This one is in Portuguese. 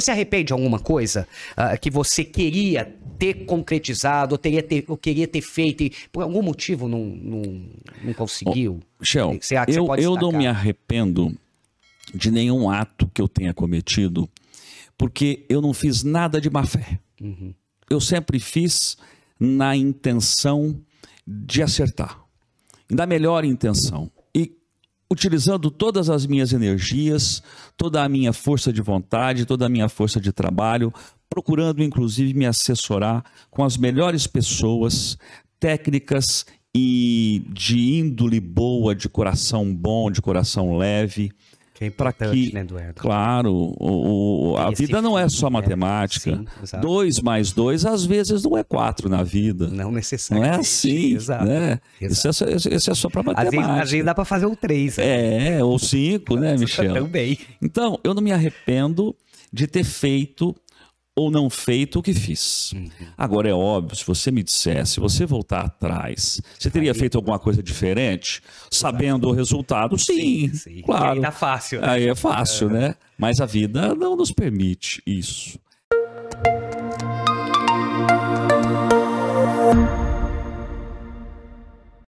Você se arrepende de alguma coisa uh, que você queria ter concretizado, ou, teria ter, ou queria ter feito e por algum motivo não, não, não conseguiu? Oh, Shell, eu, eu não me arrependo de nenhum ato que eu tenha cometido, porque eu não fiz nada de má fé. Uhum. Eu sempre fiz na intenção de acertar, da melhor intenção utilizando todas as minhas energias, toda a minha força de vontade, toda a minha força de trabalho, procurando inclusive me assessorar com as melhores pessoas, técnicas e de índole boa, de coração bom, de coração leve. Que é importante, que, né, Eduardo? Claro, o, o, a vida não é só né? matemática. É, sim, dois mais dois, às vezes, não é quatro na vida. Não necessariamente. Não é assim, exato, né? Exato. É esse, é, é só para matemática. Às vezes, dá para fazer o três. Né? É, ou cinco, né, Michel? Também. Então, eu não me arrependo de ter feito ou não feito o que fiz. Uhum. Agora é óbvio, se você me dissesse, se você voltar atrás, você teria feito alguma coisa diferente, sabendo o resultado? Sim, sim, sim. claro. aí tá fácil. Né? Aí é fácil, né? Mas a vida não nos permite isso.